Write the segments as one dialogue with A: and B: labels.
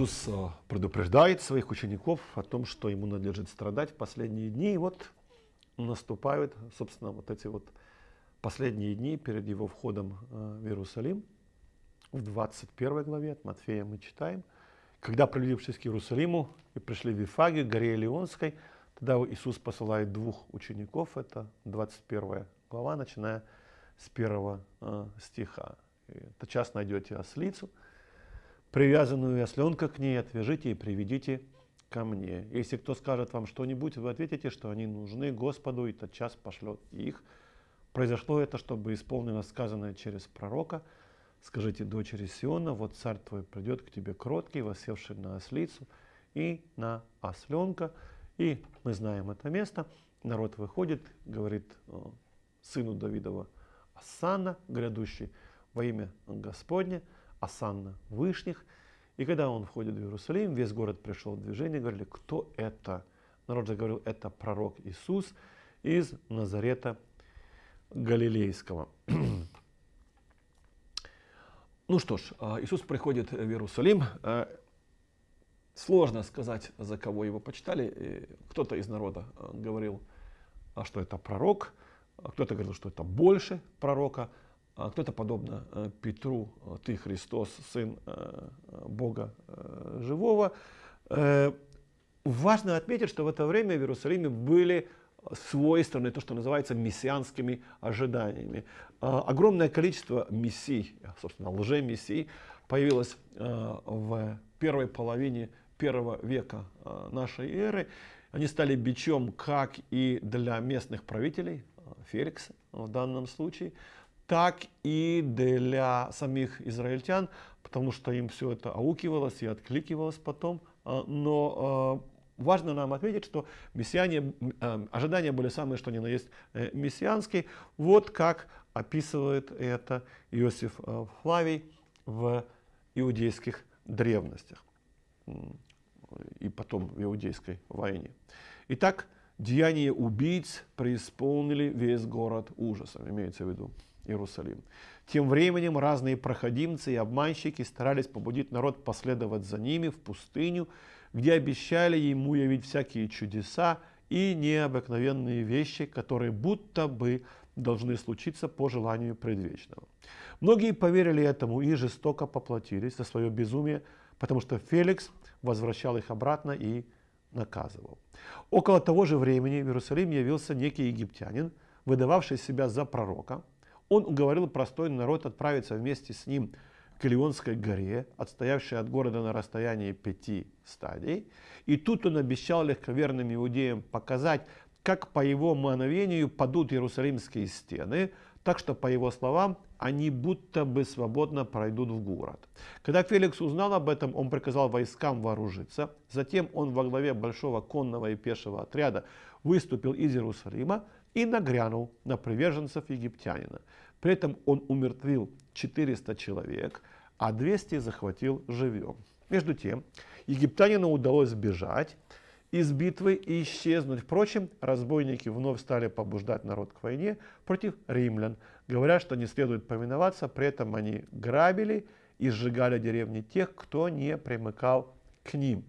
A: Иисус э, предупреждает своих учеников о том, что ему надлежит страдать в последние дни. И вот наступают, собственно, вот эти вот последние дни перед его входом э, в Иерусалим. В 21 главе от Матфея мы читаем. «Когда приблизившись к Иерусалиму и пришли в Вифагию, горе Леонской, тогда Иисус посылает двух учеников». Это 21 глава, начиная с первого э, стиха. Это час найдете ослицу – привязанную осленка к ней отвяжите и приведите ко мне. Если кто скажет вам что-нибудь, вы ответите, что они нужны Господу, и тот час пошлет их. Произошло это, чтобы исполнено сказанное через пророка. Скажите дочери Сиона, вот царь твой придет к тебе кроткий, восевший на ослицу и на осленка. И мы знаем это место. Народ выходит, говорит э, сыну Давидова Асана, грядущий во имя Господне – Асанна Вышних. И когда он входит в Иерусалим, весь город пришел в движение, говорили, кто это? Народ же говорил это пророк Иисус из Назарета Галилейского. ну что ж, а, Иисус приходит в Иерусалим. А, сложно сказать, за кого его почитали. Кто-то из народа а, говорил, что это пророк, кто-то говорил, что это больше пророка. А кто-то подобно э, Петру, э, ты Христос, Сын э, Бога Живого. Важно отметить, что в это время в Иерусалиме были свойственны то, что называется мессианскими ожиданиями. Огромное количество мессий, собственно, лже-мессий появилось в первой половине первого века нашей эры. Они стали бичом как и для местных правителей, Феликс в данном случае, так и для самих израильтян, потому что им все это аукивалось и откликивалось потом. А, но а, важно нам ответить, что мессиане, а, ожидания были самые что ни на есть э, мессианские. Вот как описывает это Иосиф э, Флавий в иудейских древностях и потом в иудейской войне. Итак, деяния убийц преисполнили весь город ужасом, имеется в виду Иерусалим. Тем временем разные проходимцы и обманщики старались побудить народ последовать за ними в пустыню, где обещали ему явить всякие чудеса и необыкновенные вещи, которые будто бы должны случиться по желанию предвечного. Многие поверили этому и жестоко поплатились за свое безумие, потому что Феликс возвращал их обратно и наказывал. Около того же времени в Иерусалим явился некий египтянин, выдававший себя за пророка – он уговорил простой народ отправиться вместе с ним к Илионской горе, отстоявшей от города на расстоянии пяти стадий. И тут он обещал легковерным иудеям показать, как по его мановению падут иерусалимские стены, так что, по его словам, они будто бы свободно пройдут в город. Когда Феликс узнал об этом, он приказал войскам вооружиться. Затем он во главе большого конного и пешего отряда выступил из Иерусалима, и нагрянул на приверженцев египтянина. При этом он умертвил 400 человек, а 200 захватил живьем. Между тем, египтянину удалось сбежать из битвы и исчезнуть. Впрочем, разбойники вновь стали побуждать народ к войне против римлян, говоря, что не следует повиноваться, при этом они грабили и сжигали деревни тех, кто не примыкал к ним.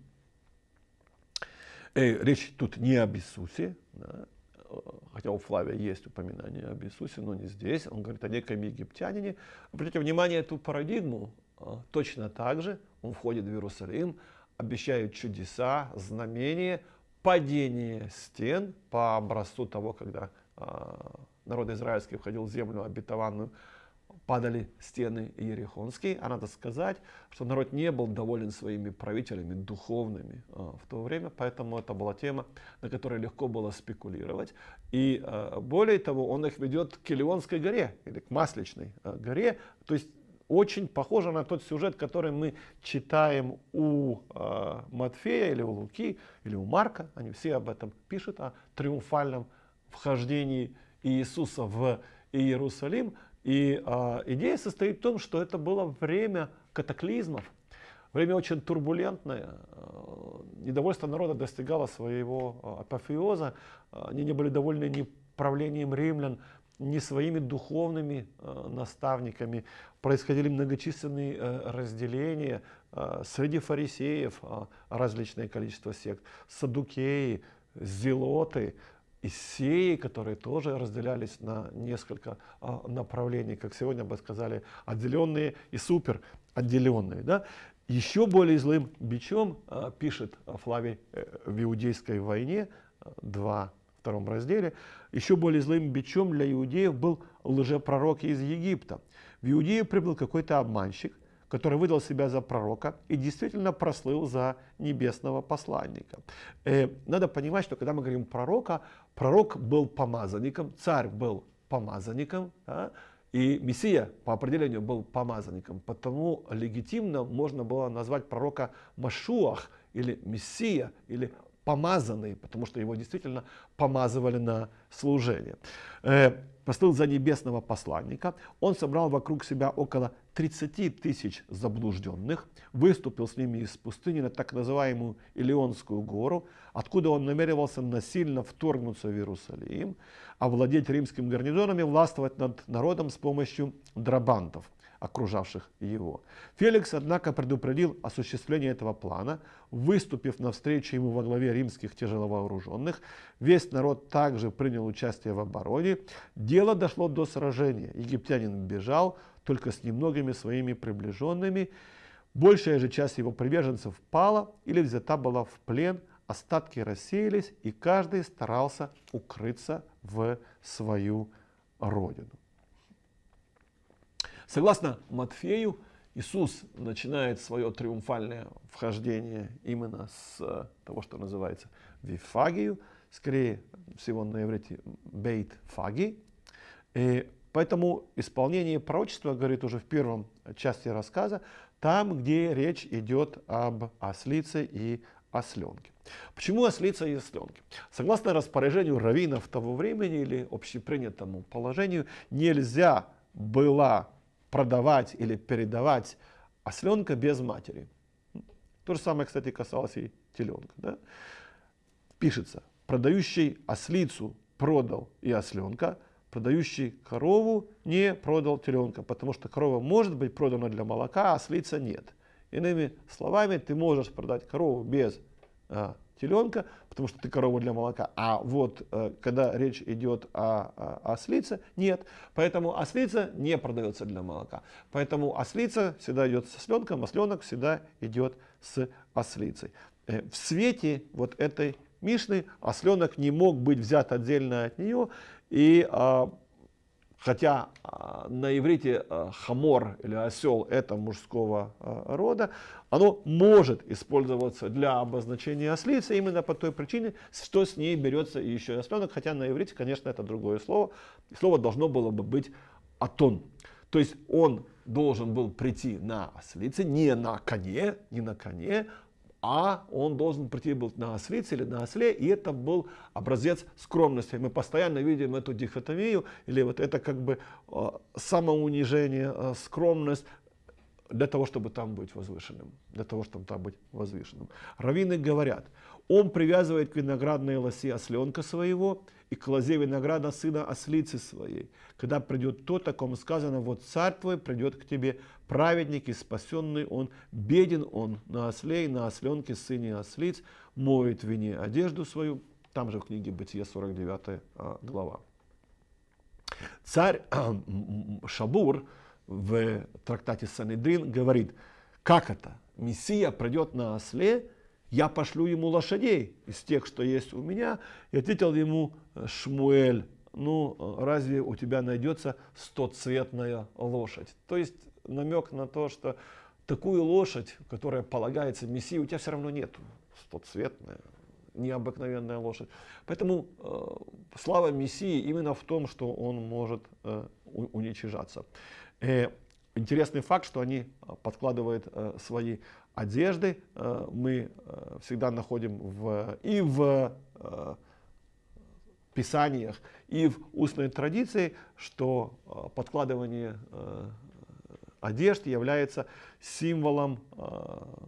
A: Э, речь тут не об Иисусе, да, хотя у Флавия есть упоминание об Иисусе, но не здесь, он говорит о неком египтянине. Обратите внимание, эту парадигму а, точно так же он входит в Иерусалим, обещает чудеса, знамения, падение стен по образцу того, когда а, народ израильский входил в землю обетованную, падали стены Ерехонские. А надо сказать, что народ не был доволен своими правителями духовными а, в то время, поэтому это была тема, на которой легко было спекулировать. И а, более того, он их ведет к Келионской горе или к Масличной а, горе, то есть очень похоже на тот сюжет, который мы читаем у Матфея или у Луки или у Марка. Они все об этом пишут, о триумфальном вхождении Иисуса в Иерусалим. И а, идея состоит в том, что это было время катаклизмов, время очень турбулентное. Э, недовольство народа достигало своего э, апофеоза. Э, они не были довольны ни правлением римлян, ни своими духовными э, наставниками. Происходили многочисленные э, разделения э, среди фарисеев, э, различное количество сект, садукеи, зелоты, Иссеи, которые тоже разделялись на несколько а, направлений, как сегодня бы сказали, отделенные и супер отделенные. Да? Еще более злым бичом, а, пишет а, Флавий э, в Иудейской войне 2, а, втором разделе, еще более злым бичом для иудеев был лжепророк из Египта. В Иудею прибыл какой-то обманщик, который выдал себя за пророка и действительно прослыл за небесного посланника. Э, надо понимать, что когда мы говорим пророка, пророк был помазанником, царь был помазанником, да, и Мессия по определению был помазанником, потому легитимно можно было назвать пророка Машуах или Мессия или помазанный, потому что его действительно помазывали на служение. Э, послал за небесного посланника, он собрал вокруг себя около 30 тысяч заблужденных, выступил с ними из пустыни на так называемую Илионскую гору, откуда он намеревался насильно вторгнуться в Иерусалим, овладеть римским гарнизоном и властвовать над народом с помощью драбантов – окружавших его. Феликс, однако, предупредил осуществление этого плана, выступив навстречу ему во главе римских тяжеловооруженных. Весь народ также принял участие в обороне. Дело дошло до сражения. Египтянин бежал только с немногими своими приближенными. Большая же часть его приверженцев пала или взята была в плен – остатки рассеялись, и каждый старался укрыться в свою родину. Согласно Матфею, Иисус начинает свое триумфальное вхождение именно с э, того, что называется вифагию, скорее всего на иврите бейт фаги. И поэтому исполнение пророчества, говорит уже в первом части рассказа, там, где речь идет об ослице и осленке. Почему ослица и осленки? Согласно распоряжению раввинов того времени или общепринятому положению, нельзя была продавать или передавать осленка без матери. То же самое, кстати, касалось и теленка. Да? Пишется, продающий ослицу продал и осленка, продающий корову не продал теленка, потому что корова может быть продана для молока, а ослица нет. Иными словами, ты можешь продать корову без Э, теленка, потому что ты корова для молока. А вот э, когда речь идет о, ослице, нет. Поэтому ослица не продается для молока. Поэтому ослица всегда идет с осленком, осленок а всегда идет с ослицей. Э, в свете вот этой Мишны осленок а не мог быть взят отдельно от нее, и а, Хотя а, на иврите а, хамор или осел это мужского а, рода, оно может использоваться для обозначения ослицы именно по той причине, что с ней берется еще и осленок, хотя на иврите, конечно, это другое слово. Слово должно было бы быть атон. То есть он должен был прийти на ослице, не на коне, не на коне, а он должен прийти был на освице или на осле, и это был образец скромности. Мы постоянно видим эту дихотомию, или вот это как бы а, самоунижение, а, скромность, для того, чтобы там быть возвышенным, для того, чтобы там быть возвышенным. Равины говорят, он привязывает к виноградной лосе осленка своего и к лозе винограда сына ослицы своей. Когда придет то, о ком сказано, вот царь твой придет к тебе, праведник и спасенный он, беден он на осле и на осленке сыне ослиц, моет вине одежду свою. Там же в книге Бытие 49 а, глава. Царь Шабур – в трактате Санедрин говорит, как это? Мессия придет на осле, я пошлю ему лошадей из тех, что есть у меня. И ответил ему э, Шмуэль, ну э, разве у тебя найдется стоцветная лошадь? То есть намек на то, что такую лошадь, которая полагается Мессии, у тебя все равно нет Стоцветная, необыкновенная лошадь. Поэтому э, слава Мессии именно в том, что он может э, уничижаться. Э, интересный факт, что они э, подкладывают э, свои одежды. Мы всегда находим в, и в писаниях, и в устной традиции, что подкладывание одежды является символом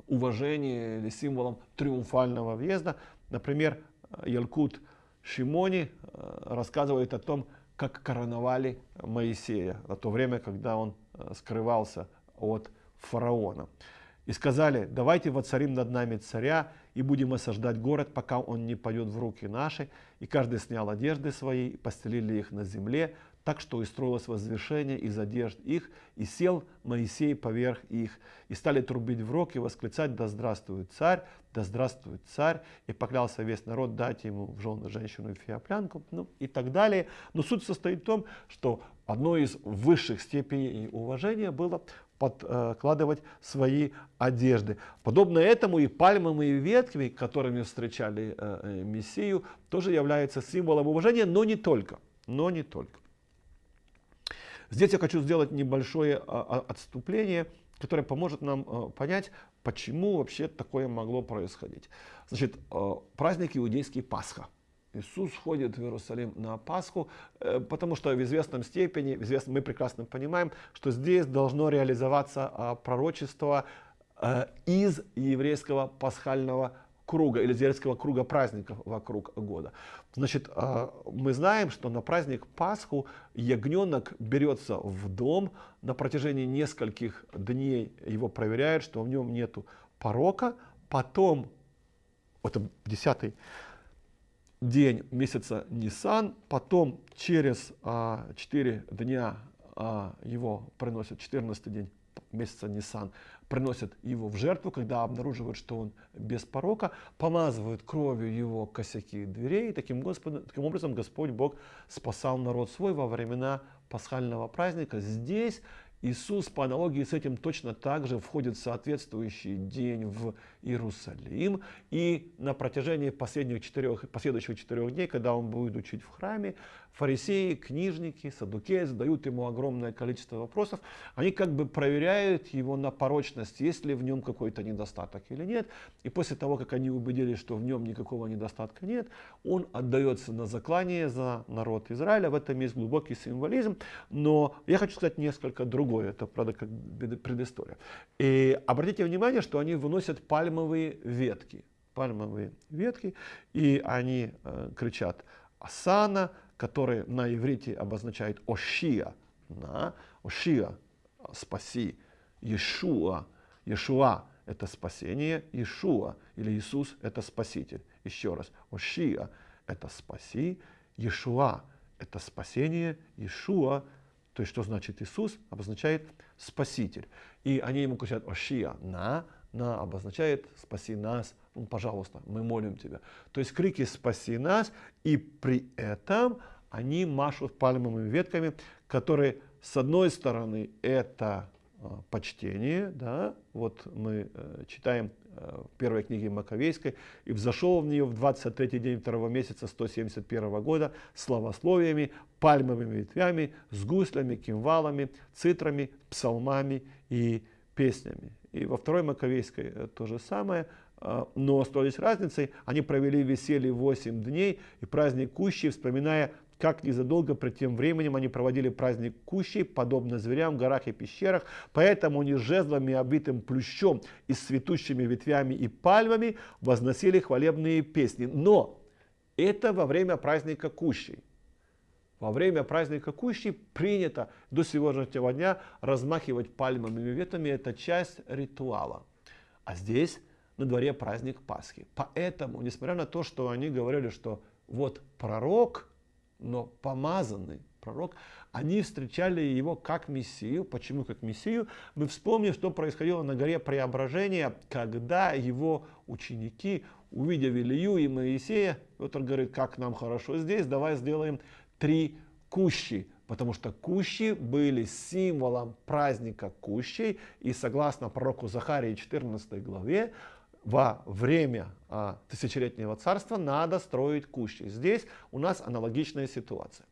A: уважения или символом триумфального въезда. Например, Ялькут Шимони рассказывает о том, как короновали Моисея на то время, когда он э, скрывался от фараона. И сказали, давайте воцарим над нами царя и будем осаждать город, пока он не пойдет в руки наши. И каждый снял одежды свои, постелили их на земле, так что и строилось возвышение из одежд их, и сел Моисей поверх их, и стали трубить в рог и восклицать, да здравствует царь, да здравствует царь, и поклялся весь народ дать ему в жены женщину Эфиоплянку, ну и так далее. Но суть состоит в том, что одной из высших степеней уважения было подкладывать свои одежды. Подобно этому и пальмам и ветками, которыми встречали э, э, Мессию, тоже является символом уважения, но не только. Но не только. Здесь я хочу сделать небольшое а, а, отступление, которое поможет нам э, понять, почему вообще такое могло происходить. Значит, э, праздник иудейский Пасха. Иисус ходит в Иерусалим на Пасху, э, потому что в известном степени, в известном, мы прекрасно понимаем, что здесь должно реализоваться а, пророчество из еврейского пасхального круга или зверского круга праздников вокруг года. Значит, а, мы знаем, что на праздник Пасху ягненок берется в дом, на протяжении нескольких дней его проверяют, что в нем нету порока, потом, это десятый день месяца Нисан, потом через а, 4 дня а, его приносят, 14 день месяца Нисан, приносят его в жертву, когда обнаруживают, что он без порока, помазывают кровью его косяки дверей, и таким, Господь, таким образом Господь Бог спасал народ свой во времена пасхального праздника. Здесь Иисус по аналогии с этим точно так же входит в соответствующий день в Иерусалим. И на протяжении последних четырех, последующих четырех дней, когда он будет учить в храме, Фарисеи, книжники, садукеи задают ему огромное количество вопросов. Они как бы проверяют его на порочность, есть ли в нем какой-то недостаток или нет. И после того, как они убедились, что в нем никакого недостатка нет, он отдается на заклание за народ Израиля. В этом есть глубокий символизм. Но я хочу сказать несколько другое. Это, правда, как предыстория. И обратите внимание, что они выносят пальмовые ветки пальмовые ветки, и они э, кричат «Асана», который на иврите обозначает «ошия», на «ошия» – «спаси», Иешуа, Иешуа это спасение, Иешуа или «Иисус» – это спаситель. Еще раз, «ошия» – это «спаси», Иешуа это спасение, Иешуа, то есть что значит Иисус, обозначает спаситель. И они ему кричат «Ошия» – «на», «на» обозначает «спаси нас», «Ну, пожалуйста, мы молим тебя. То есть крики «спаси нас», и при этом они машут пальмовыми ветками, которые, с одной стороны, это э, почтение, да, вот мы э, читаем э, в первой книге Маковейской, и взошел в нее в 23 день второго месяца 171 года словословиями, пальмовыми ветвями, с гуслями, кимвалами, цитрами, псалмами и песнями. И во второй Маковейской то же самое, а, но что здесь разницей, они провели веселье 8 дней и праздник Кущей, вспоминая, как незадолго пред тем временем они проводили праздник Кущей, подобно зверям в горах и пещерах, поэтому они жезлами, обитым плющом и цветущими ветвями и пальмами возносили хвалебные песни. Но это во время праздника Кущей. Во время праздника Кущи принято до сегодняшнего дня размахивать пальмами и ветвями, Это часть ритуала. А здесь на дворе праздник Пасхи. Поэтому, несмотря на то, что они говорили, что вот пророк, но помазанный пророк, они встречали его как Мессию. Почему как Мессию? Мы вспомним, что происходило на горе Преображения, когда его ученики, увидев Илью и Моисея, Петр говорит, как нам хорошо здесь, давай сделаем три кущи, потому что кущи были символом праздника кущей, и согласно пророку Захарии 14 главе, во время а, тысячелетнего царства надо строить кущи. Здесь у нас аналогичная ситуация.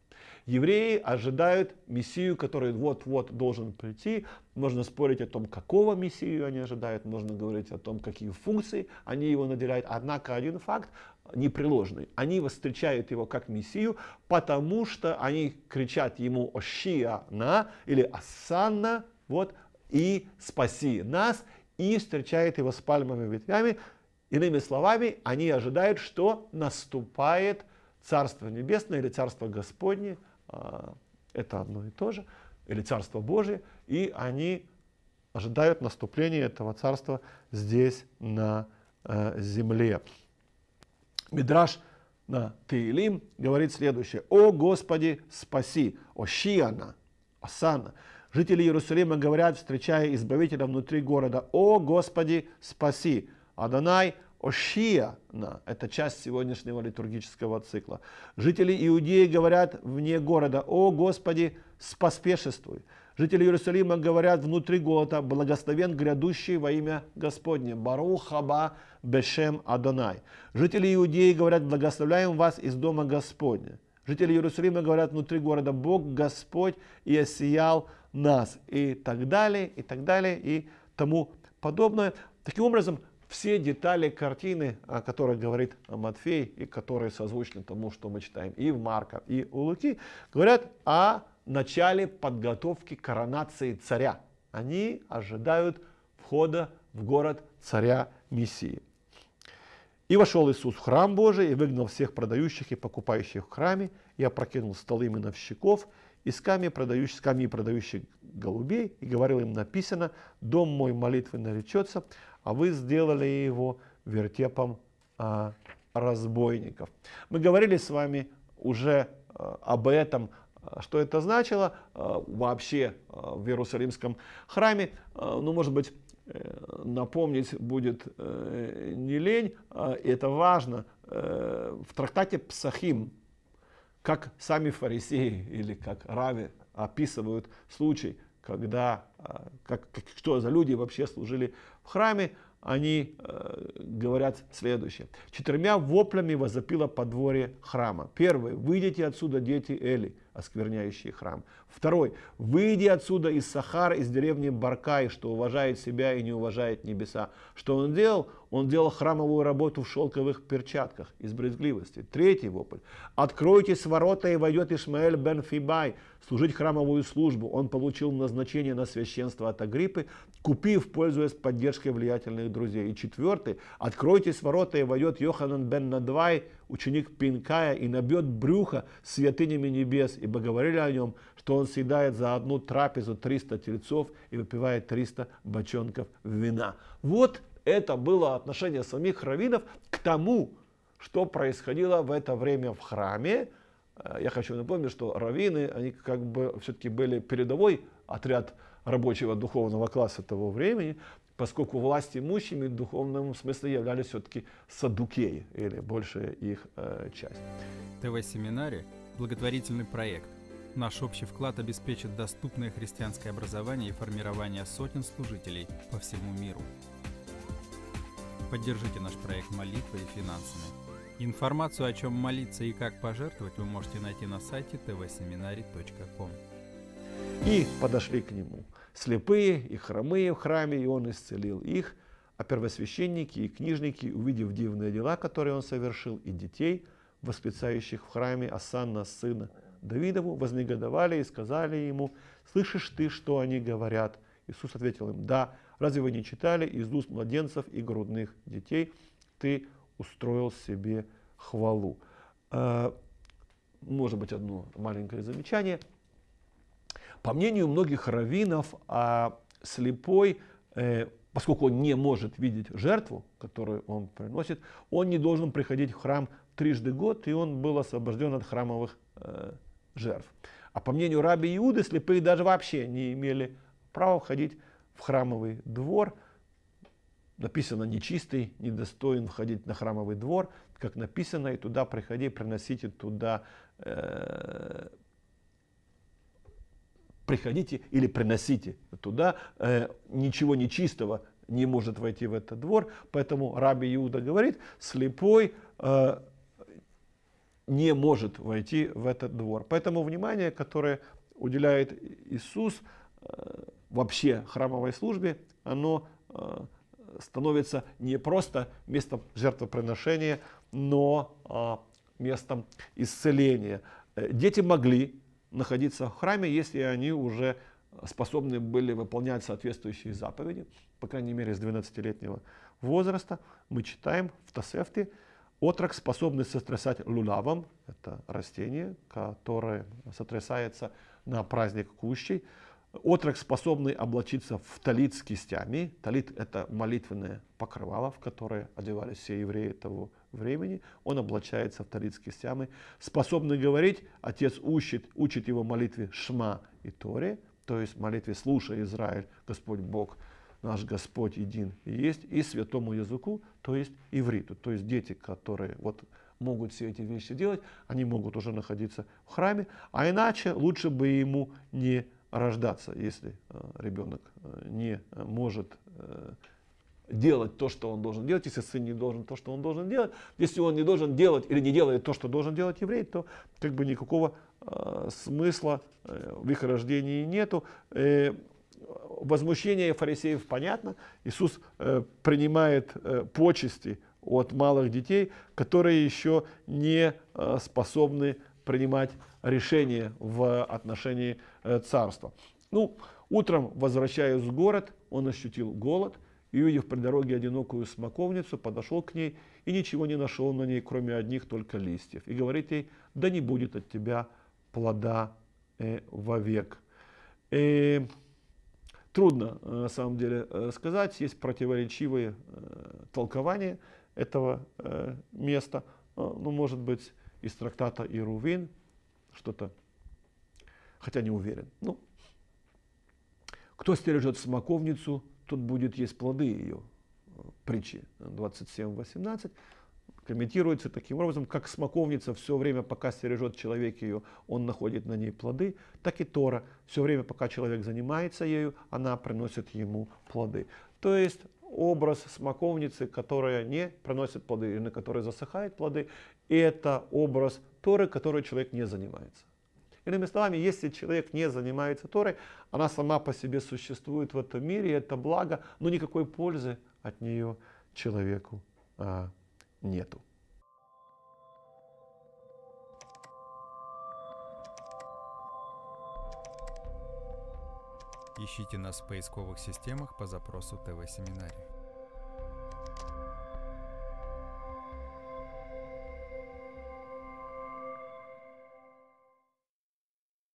A: Евреи ожидают Мессию, который вот-вот должен прийти. Можно спорить о том, какого Мессию они ожидают, можно говорить о том, какие функции они его наделяют. Однако один факт непреложный. Они встречают его как Мессию, потому что они кричат ему «Ощия на» или «Ассанна», вот, и «Спаси нас», и встречает его с пальмовыми ветвями. Иными словами, они ожидают, что наступает Царство Небесное или Царство Господне, а, это одно и то же, или Царство Божие, и они ожидают наступления этого Царства здесь, на э, земле. Мидраш на Тейлим говорит следующее. «О Господи, спаси! О Шиана! Асана!» Жители Иерусалима говорят, встречая Избавителя внутри города, «О Господи, спаси!» Адонай Ошияна – это часть сегодняшнего литургического цикла. Жители Иудеи говорят вне города «О Господи, споспешествуй!» Жители Иерусалима говорят внутри города «Благословен грядущий во имя Господне» Барух Хаба Бешем Адонай. Жители Иудеи говорят «Благословляем вас из дома Господня». Жители Иерусалима говорят внутри города «Бог Господь и осиял нас и так далее, и так далее, и тому подобное. Таким образом, все детали картины, о которой говорит Матфей, и которые созвучны тому, что мы читаем и в Марка, и у Луки, говорят о начале подготовки коронации царя. Они ожидают входа в город царя Мессии. И вошел Иисус в храм Божий, и выгнал всех продающих и покупающих в храме, и опрокинул столы миновщиков, Исками скамьи, продающих, скамьи продающих голубей, и говорил им, написано, «Дом мой молитвы наречется, а вы сделали его вертепом а, разбойников». Мы говорили с вами уже а, об этом, а, что это значило а, вообще а, в Иерусалимском храме. А, ну, может быть, э, напомнить будет э, не лень, а, это важно. Э, в трактате Псахим как сами фарисеи или как Рави описывают случай, когда как, как, что за люди вообще служили в храме, они э, говорят следующее. «Четырьмя воплями возопило подворье храма. Первый. Выйдите отсюда, дети Эли, оскверняющие храм. Второй. Выйди отсюда из Сахар, из деревни Баркай, что уважает себя и не уважает небеса. Что он делал? Он делал храмовую работу в шелковых перчатках из брезгливости. Третий вопль. Откройтесь ворота и войдет Ишмаэль бен Фибай служить храмовую службу. Он получил назначение на священство священства от Агриппы, купив, пользуясь поддержкой влиятельных друзей. И четвертый, откройтесь ворота, и войдет Йоханан бен Надвай, ученик Пинкая, и набьет брюхо святынями небес, ибо говорили о нем, что он съедает за одну трапезу 300 тельцов и выпивает 300 бочонков вина. Вот это было отношение самих раввинов к тому, что происходило в это время в храме. Э, я хочу напомнить, что раввины, они как бы все-таки были передовой отряд рабочего духовного класса того времени, поскольку власть имущими в духовном смысле являлись все-таки садукеи, или большая их э, часть. ТВ-семинарий – благотворительный проект. Наш общий вклад обеспечит доступное христианское образование и формирование сотен служителей по всему миру. Поддержите наш проект молитвой и финансами. Информацию, о чем молиться и как пожертвовать, вы можете найти на сайте tvseminary.com. И подошли к нему слепые и хромые в храме, и он исцелил их. А первосвященники и книжники, увидев дивные дела, которые он совершил, и детей, воспитающих в храме Асанна, сына Давидову, вознегодовали и сказали ему, «Слышишь ты, что они говорят?» Иисус ответил им, «Да, разве вы не читали из уст младенцев и грудных детей ты устроил себе хвалу?» э, Может быть, одно маленькое замечание – по мнению многих раввинов, а слепой, э, поскольку он не может видеть жертву, которую он приносит, он не должен приходить в храм трижды год, и он был освобожден от храмовых э, жертв. А по мнению раби Иуды, слепые даже вообще не имели права входить в храмовый двор. Написано «нечистый, недостоин входить на храмовый двор», как написано, и туда приходи, приносите туда э, приходите или приносите туда, э, ничего нечистого не может войти в этот двор. Поэтому раби Иуда говорит, слепой э, не может войти в этот двор. Поэтому внимание, которое уделяет Иисус э, вообще храмовой службе, оно э, становится не просто местом жертвоприношения, но э, местом исцеления. Э, дети могли находиться в храме, если они уже способны были выполнять соответствующие заповеди, по крайней мере, с 12-летнего возраста. Мы читаем в Тасефте, отрок способный сотрясать лулавом, это растение, которое сотрясается на праздник кущей, Отрок, способный облачиться в талит с кистями, талит – это молитвенное покрывало, в которое одевались все евреи того времени, он облачается в талит с кистями, способный говорить, отец учит, учит его молитве Шма и Торе, то есть молитве «Слушай, Израиль, Господь Бог, наш Господь един и есть», и святому языку, то есть ивриту, то есть дети, которые вот могут все эти вещи делать, они могут уже находиться в храме, а иначе лучше бы ему не рождаться, если э, ребенок э, не может э, делать то, что он должен делать, если сын не должен то, что он должен делать, если он не должен делать или не делает то, что должен делать еврей, то как бы никакого э, смысла э, в их рождении нету. Э, возмущение фарисеев понятно. Иисус э, принимает э, почести от малых детей, которые еще не э, способны принимать решения в отношении э, царства. Ну, утром, возвращаясь в город, он ощутил голод и, увидев при дороге одинокую смоковницу, подошел к ней и ничего не нашел на ней, кроме одних только листьев. И говорит ей, да не будет от тебя плода э, вовек. Э, трудно, на самом деле, э, сказать, есть противоречивые э, толкования этого э, места. Э, ну, может быть, из трактата Ирувин, что-то, хотя не уверен. Ну, кто стережет смоковницу, тот будет есть плоды ее. Э, притчи 27.18 комментируется таким образом, как смоковница все время, пока стережет человек ее, он находит на ней плоды, так и Тора все время, пока человек занимается ею, она приносит ему плоды. То есть образ смоковницы, которая не приносит плоды, или на которой засыхают плоды, это образ Торы, который человек не занимается. Иными словами, если человек не занимается Торой, она сама по себе существует в этом мире, это благо, но никакой пользы от нее человеку а, нету. Ищите нас в поисковых системах по запросу ТВ-семинарий.